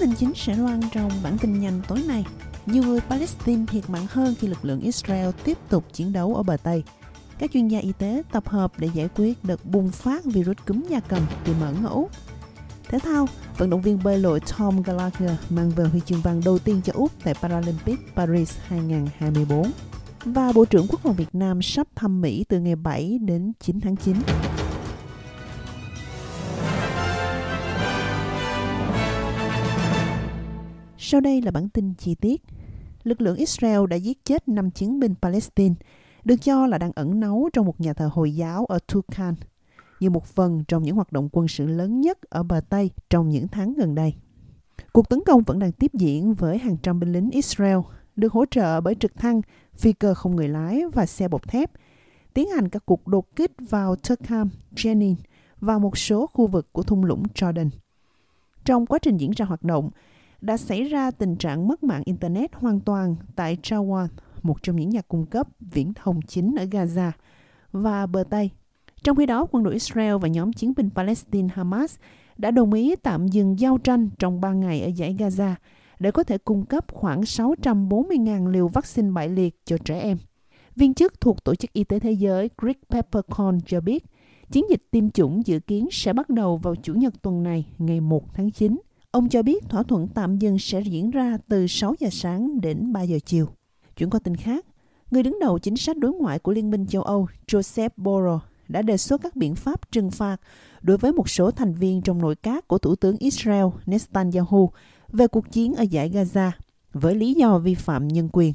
Các tin chính sẽ loan trong bản tin nhanh tối nay. Nhiều người Palestine thiệt mạng hơn khi lực lượng Israel tiếp tục chiến đấu ở bờ Tây. Các chuyên gia y tế tập hợp để giải quyết đợt bùng phát virus cúm da cầm tiềm ẩn ở Úc. Thể thao, vận động viên bơi lội Tom Gallagher mang về huy chương vàng đầu tiên cho Úc tại Paralympic Paris 2024. Và Bộ trưởng Quốc phòng Việt Nam sắp thăm Mỹ từ ngày 7 đến 9 tháng 9. Sau đây là bản tin chi tiết. Lực lượng Israel đã giết chết 5 chiến binh Palestine, được cho là đang ẩn náu trong một nhà thờ Hồi giáo ở Turkan, như một phần trong những hoạt động quân sự lớn nhất ở bờ Tây trong những tháng gần đây. Cuộc tấn công vẫn đang tiếp diễn với hàng trăm binh lính Israel, được hỗ trợ bởi trực thăng, phi cơ không người lái và xe bọc thép, tiến hành các cuộc đột kích vào Turkham, Jenin và một số khu vực của thung lũng Jordan. Trong quá trình diễn ra hoạt động, đã xảy ra tình trạng mất mạng Internet hoàn toàn tại Jawan, một trong những nhà cung cấp viễn thông chính ở Gaza và bờ Tây. Trong khi đó, quân đội Israel và nhóm chiến binh Palestine Hamas đã đồng ý tạm dừng giao tranh trong 3 ngày ở giải Gaza để có thể cung cấp khoảng 640.000 liều vaccine bại liệt cho trẻ em. Viên chức thuộc Tổ chức Y tế Thế giới Greg Peppercorn cho biết, chiến dịch tiêm chủng dự kiến sẽ bắt đầu vào Chủ nhật tuần này, ngày 1 tháng 9, Ông cho biết thỏa thuận tạm dừng sẽ diễn ra từ 6 giờ sáng đến 3 giờ chiều. Chuyển qua tin khác, người đứng đầu chính sách đối ngoại của Liên minh châu Âu Joseph Borrell đã đề xuất các biện pháp trừng phạt đối với một số thành viên trong nội các của Thủ tướng Israel Netanyahu về cuộc chiến ở giải Gaza với lý do vi phạm nhân quyền.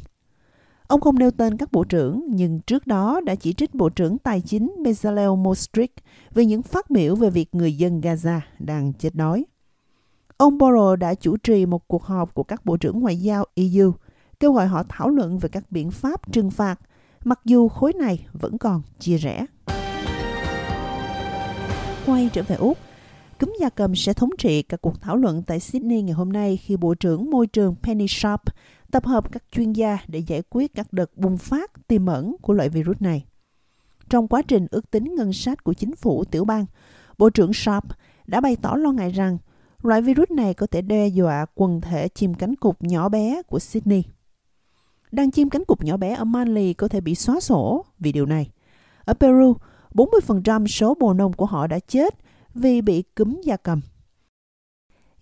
Ông không nêu tên các bộ trưởng, nhưng trước đó đã chỉ trích Bộ trưởng Tài chính Bezalel Mostrich về những phát biểu về việc người dân Gaza đang chết đói. Ông Borrell đã chủ trì một cuộc họp của các bộ trưởng ngoại giao EU, kêu gọi họ thảo luận về các biện pháp trừng phạt, mặc dù khối này vẫn còn chia rẽ. Quay trở về Úc, cúm gia cầm sẽ thống trị các cuộc thảo luận tại Sydney ngày hôm nay khi Bộ trưởng Môi trường Penny Sharp tập hợp các chuyên gia để giải quyết các đợt bùng phát tiềm ẩn của loại virus này. Trong quá trình ước tính ngân sách của chính phủ tiểu bang, Bộ trưởng Sharp đã bày tỏ lo ngại rằng Loại virus này có thể đe dọa quần thể chim cánh cụt nhỏ bé của Sydney. Đàn chim cánh cụt nhỏ bé ở Manly có thể bị xóa sổ vì điều này. Ở Peru, 40% số bồ nông của họ đã chết vì bị cúm da cầm.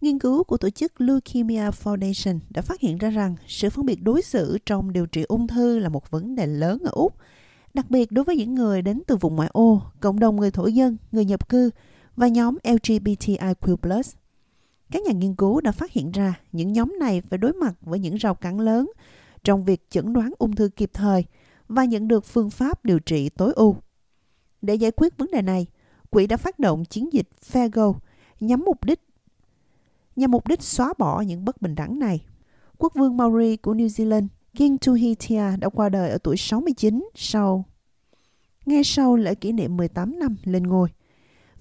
Nghiên cứu của tổ chức Leukemia Foundation đã phát hiện ra rằng sự phân biệt đối xử trong điều trị ung thư là một vấn đề lớn ở Úc, đặc biệt đối với những người đến từ vùng ngoại ô, cộng đồng người thổ dân, người nhập cư và nhóm LGBTIQ+. Các nhà nghiên cứu đã phát hiện ra những nhóm này phải đối mặt với những rào cản lớn trong việc chẩn đoán ung thư kịp thời và nhận được phương pháp điều trị tối ưu. Để giải quyết vấn đề này, quỹ đã phát động chiến dịch FAGO nhắm mục đích nhằm mục đích xóa bỏ những bất bình đẳng này. Quốc vương Maori của New Zealand King Tuhitia đã qua đời ở tuổi 69 sau ngay sau lễ kỷ niệm 18 năm lên ngôi.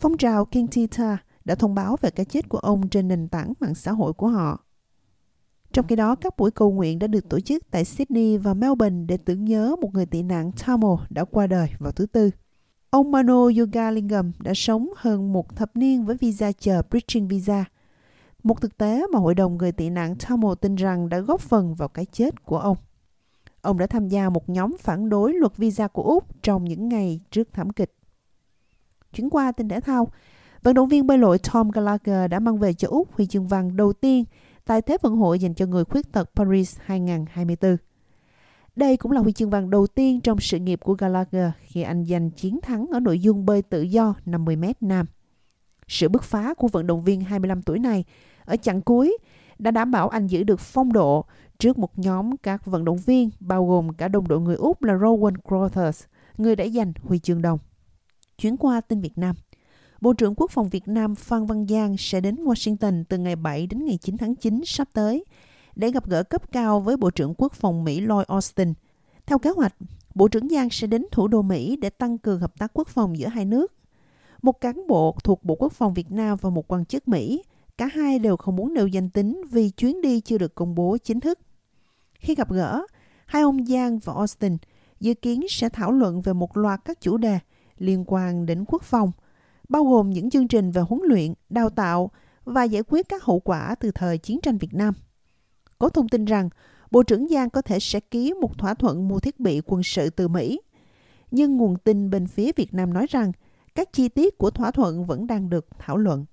Phong trào King Tita đã thông báo về cái chết của ông trên nền tảng mạng xã hội của họ. Trong khi đó, các buổi cầu nguyện đã được tổ chức tại Sydney và Melbourne để tưởng nhớ một người tị nạn Tamil đã qua đời vào thứ Tư. Ông Mano Yogalingam đã sống hơn một thập niên với visa chờ Bridging Visa, một thực tế mà Hội đồng người tị nạn Tamil tin rằng đã góp phần vào cái chết của ông. Ông đã tham gia một nhóm phản đối luật visa của Úc trong những ngày trước thảm kịch. Chuyển qua tin thể thao, Vận động viên bơi lội Tom Gallagher đã mang về cho Úc huy chương vàng đầu tiên tại Thế vận hội dành cho người khuyết tật Paris 2024. Đây cũng là huy chương vàng đầu tiên trong sự nghiệp của Gallagher khi anh giành chiến thắng ở nội dung bơi tự do 50m nam. Sự bứt phá của vận động viên 25 tuổi này ở chặng cuối đã đảm bảo anh giữ được phong độ trước một nhóm các vận động viên bao gồm cả đồng đội người Úc là Rowan Crothers, người đã giành huy chương đồng. Chuyển qua tin Việt Nam. Bộ trưởng Quốc phòng Việt Nam Phan Văn Giang sẽ đến Washington từ ngày 7 đến ngày 9 tháng 9 sắp tới để gặp gỡ cấp cao với Bộ trưởng Quốc phòng Mỹ Lloyd Austin. Theo kế hoạch, Bộ trưởng Giang sẽ đến thủ đô Mỹ để tăng cường hợp tác quốc phòng giữa hai nước. Một cán bộ thuộc Bộ Quốc phòng Việt Nam và một quan chức Mỹ, cả hai đều không muốn nêu danh tính vì chuyến đi chưa được công bố chính thức. Khi gặp gỡ, hai ông Giang và Austin dự kiến sẽ thảo luận về một loạt các chủ đề liên quan đến quốc phòng, bao gồm những chương trình về huấn luyện, đào tạo và giải quyết các hậu quả từ thời chiến tranh Việt Nam. Có thông tin rằng, Bộ trưởng Giang có thể sẽ ký một thỏa thuận mua thiết bị quân sự từ Mỹ. Nhưng nguồn tin bên phía Việt Nam nói rằng các chi tiết của thỏa thuận vẫn đang được thảo luận.